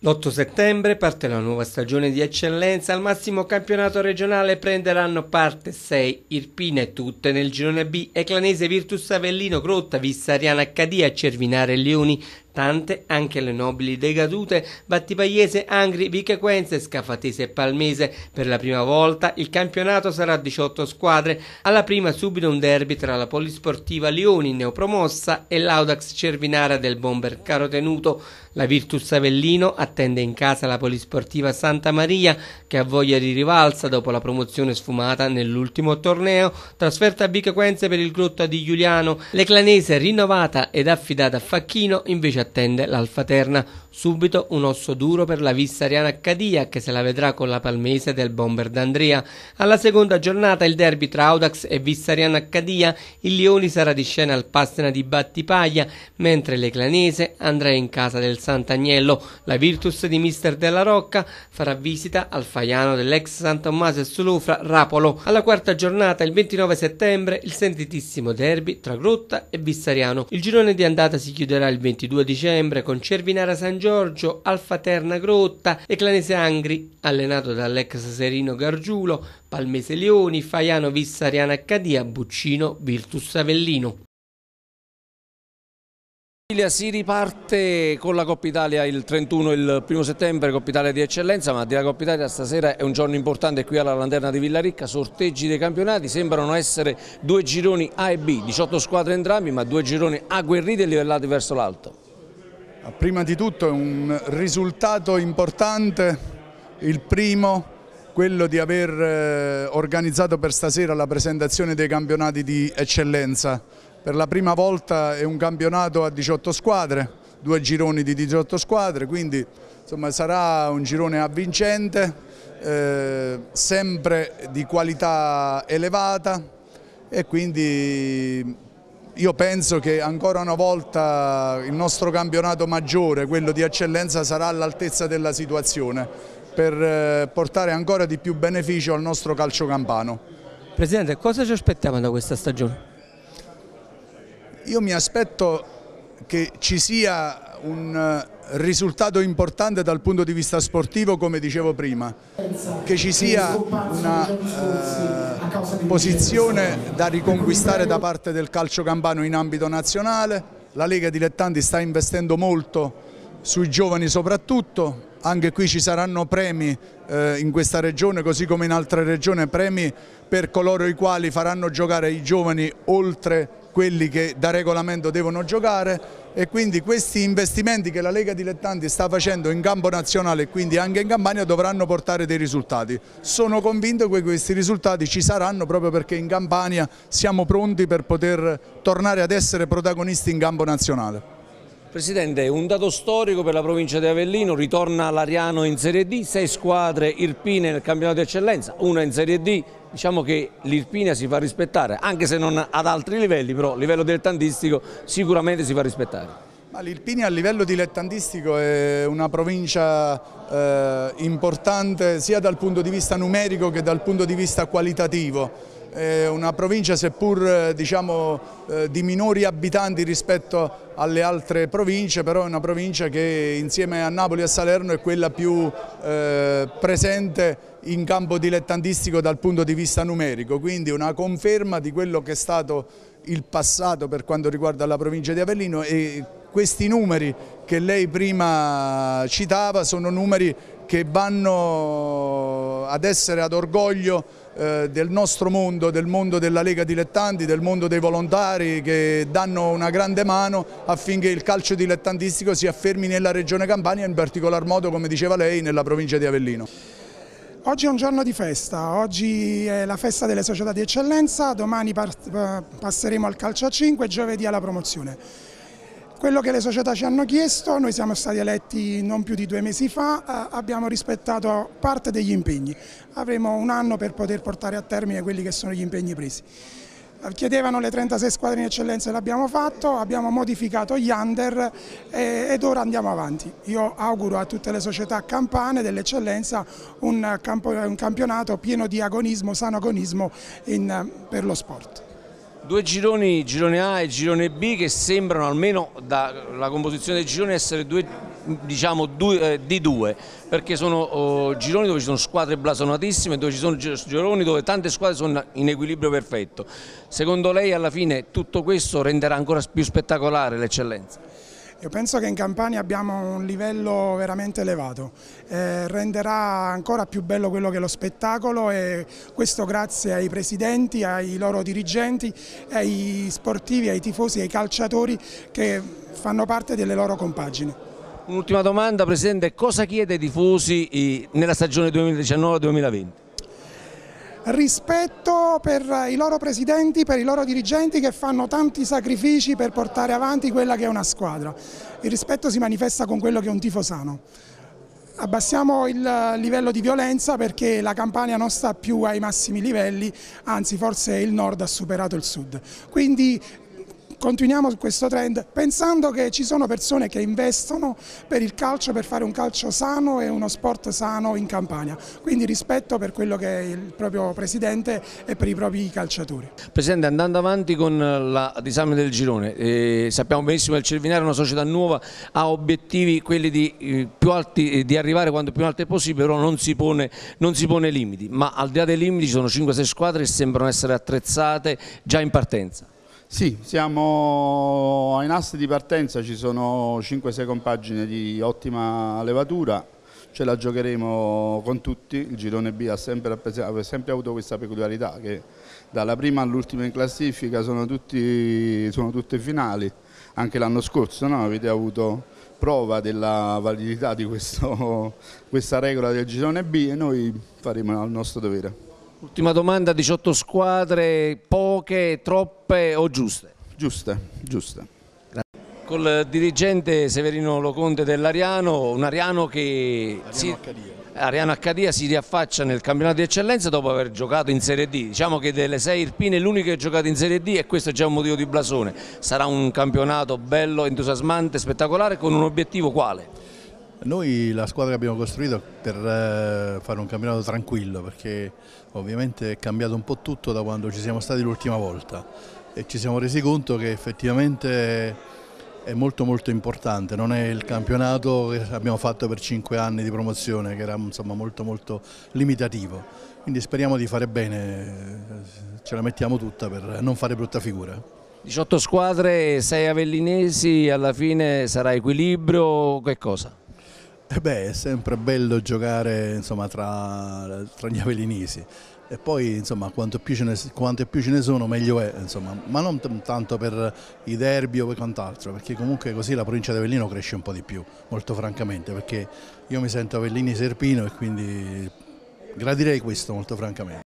L'8 settembre parte la nuova stagione di eccellenza, al massimo campionato regionale prenderanno parte 6 Irpine, tutte nel girone B, Eclanese, Virtus Avellino, Grotta, Vissariana, Cadia, Cervinare, Leoni, Tante anche le nobili decadute Battipagliese, Angri, Vichequense, Scafatese e Palmese. Per la prima volta il campionato sarà 18 squadre. Alla prima subito un derby tra la polisportiva Lioni, neopromossa, e l'Audax Cervinara del bomber Caro Tenuto. La Virtus Avellino attende in casa la polisportiva Santa Maria, che ha voglia di rivalsa dopo la promozione sfumata nell'ultimo torneo. Trasferta a Vichequense per il Grotta di Giuliano. Le Clanese, rinnovata ed affidata a Facchino, invece a attende l'Alfaterna. Subito un osso duro per la Vissariana Cadia che se la vedrà con la palmese del bomber d'Andria. Alla seconda giornata il derby tra Audax e Vissariana Cadia, il Lioni sarà di scena al Pastena di Battipaglia, mentre l'Eclanese andrà in casa del Sant'Agnello. La Virtus di Mister Della Rocca farà visita al Faiano dell'ex San Tommaso e Sulufra Rapolo. Alla quarta giornata il 29 settembre il sentitissimo derby tra Grotta e Vissariano. Il girone di andata si chiuderà il 22 dicembre con Cervinara San Giorgio, Alfa Terna Grotta e Clanese Angri, allenato dall'ex Serino Gargiulo, Palmese Leoni, Faiano Vissariana Accadia, Buccino, Virtus Avellino. Sicilia si riparte con la Coppa Italia il 31 e il 1 settembre, Coppa Italia di eccellenza, ma di la Coppa Italia stasera è un giorno importante qui alla Lanterna di Villaricca, sorteggi dei campionati, sembrano essere due gironi A e B, 18 squadre entrambi, ma due gironi agguerriti e livellati verso l'alto. Prima di tutto è un risultato importante, il primo, quello di aver eh, organizzato per stasera la presentazione dei campionati di eccellenza. Per la prima volta è un campionato a 18 squadre, due gironi di 18 squadre, quindi insomma, sarà un girone avvincente, eh, sempre di qualità elevata e quindi io penso che ancora una volta il nostro campionato maggiore, quello di eccellenza, sarà all'altezza della situazione per eh, portare ancora di più beneficio al nostro calcio campano. Presidente, cosa ci aspettiamo da questa stagione? Io mi aspetto che ci sia un eh, risultato importante dal punto di vista sportivo, come dicevo prima, che ci sia una... Eh, posizione da riconquistare da parte del calcio campano in ambito nazionale. La Lega Dilettanti sta investendo molto sui giovani soprattutto, anche qui ci saranno premi eh, in questa regione così come in altre regioni, premi per coloro i quali faranno giocare i giovani oltre quelli che da regolamento devono giocare e quindi questi investimenti che la Lega Dilettanti sta facendo in campo nazionale e quindi anche in Campania dovranno portare dei risultati. Sono convinto che questi risultati ci saranno proprio perché in Campania siamo pronti per poter tornare ad essere protagonisti in campo nazionale. Presidente, un dato storico per la provincia di Avellino, ritorna l'Ariano in Serie D, sei squadre irpine nel campionato di eccellenza, una in Serie D, diciamo che l'Irpina si fa rispettare, anche se non ad altri livelli, però a livello dilettantistico sicuramente si fa rispettare. L'Irpini a livello dilettantistico è una provincia eh, importante sia dal punto di vista numerico che dal punto di vista qualitativo. È una provincia seppur eh, diciamo, eh, di minori abitanti rispetto alle altre province, però è una provincia che insieme a Napoli e a Salerno è quella più eh, presente in campo dilettantistico dal punto di vista numerico, quindi una conferma di quello che è stato il passato per quanto riguarda la provincia di Avellino e questi numeri che lei prima citava sono numeri che vanno ad essere ad orgoglio eh, del nostro mondo, del mondo della Lega Dilettanti, del mondo dei volontari che danno una grande mano affinché il calcio dilettantistico si affermi nella regione Campania, in particolar modo, come diceva lei, nella provincia di Avellino. Oggi è un giorno di festa, oggi è la festa delle società di eccellenza, domani passeremo al calcio a 5 e giovedì alla promozione. Quello che le società ci hanno chiesto, noi siamo stati eletti non più di due mesi fa, eh, abbiamo rispettato parte degli impegni. Avremo un anno per poter portare a termine quelli che sono gli impegni presi chiedevano le 36 squadre in eccellenza e l'abbiamo fatto, abbiamo modificato gli under ed ora andiamo avanti. Io auguro a tutte le società campane dell'eccellenza un, campionato pieno di agonismo, sano agonismo in, per lo sport. Due gironi, girone A e girone B, che sembrano almeno dalla composizione dei gironi essere due diciamo, due, eh, di due, perché sono oh, gironi dove ci sono squadre blasonatissime, dove ci sono gironi dove tante squadre sono in equilibrio perfetto. Secondo lei alla fine tutto questo renderà ancora più spettacolare l'eccellenza? Io penso che in Campania abbiamo un livello veramente elevato, eh, renderà ancora più bello quello che è lo spettacolo e questo grazie ai presidenti, ai loro dirigenti, ai sportivi, ai tifosi, ai calciatori che fanno parte delle loro compagini. Un'ultima domanda Presidente, cosa chiede ai tifosi nella stagione 2019-2020? rispetto per i loro presidenti, per i loro dirigenti che fanno tanti sacrifici per portare avanti quella che è una squadra. Il rispetto si manifesta con quello che è un tifo sano. Abbassiamo il livello di violenza perché la Campania non sta più ai massimi livelli, anzi forse il nord ha superato il sud. Quindi continuiamo su questo trend pensando che ci sono persone che investono per il calcio, per fare un calcio sano e uno sport sano in Campania. Quindi rispetto per quello che è il proprio Presidente e per i propri calciatori. Presidente, andando avanti con la disamina del girone, eh, sappiamo benissimo che il Cervinare è una società nuova, ha obiettivi quelli di, eh, più alti, eh, di arrivare quanto più in alto è possibile, però non si, pone, non si pone limiti, ma al di là dei limiti ci sono 5-6 squadre che sembrano essere attrezzate già in partenza. Sì, siamo ai nastri di partenza, ci sono 5-6 compagini di ottima levatura, ce la giocheremo con tutti, il girone B ha sempre, ha sempre avuto questa peculiarità che dalla prima all'ultima in classifica sono, tutti, sono tutte finali, anche l'anno scorso no? avete avuto prova della validità di questo, questa regola del girone B e noi faremo il nostro dovere. Ultima domanda, 18 squadre, poche, troppe o giuste? Giuste, giuste. Col dirigente Severino Loconte dell'Ariano, un Ariano che Ariano Accadia si riaffaccia nel campionato di eccellenza dopo aver giocato in Serie D. Diciamo che delle sei Irpine l'unica che ha giocato in Serie D e questo è già un motivo di blasone. Sarà un campionato bello, entusiasmante, spettacolare con un obiettivo quale? Noi la squadra che abbiamo costruito per eh, fare un campionato tranquillo perché ovviamente è cambiato un po' tutto da quando ci siamo stati l'ultima volta e ci siamo resi conto che effettivamente è molto molto importante, non è il campionato che abbiamo fatto per cinque anni di promozione che era insomma, molto molto limitativo, quindi speriamo di fare bene, eh, ce la mettiamo tutta per non fare brutta figura. 18 squadre, 6 avellinesi, alla fine sarà equilibrio, che cosa? Eh beh, è sempre bello giocare insomma, tra, tra gli avellinesi e poi insomma, quanto, più ne, quanto, più ce ne, sono meglio è, insomma. ma non tanto per i derby o per quant'altro, perché comunque così la provincia di Avellino cresce un po' di più, molto francamente, perché io mi sento Avellini Serpino e quindi gradirei questo molto francamente.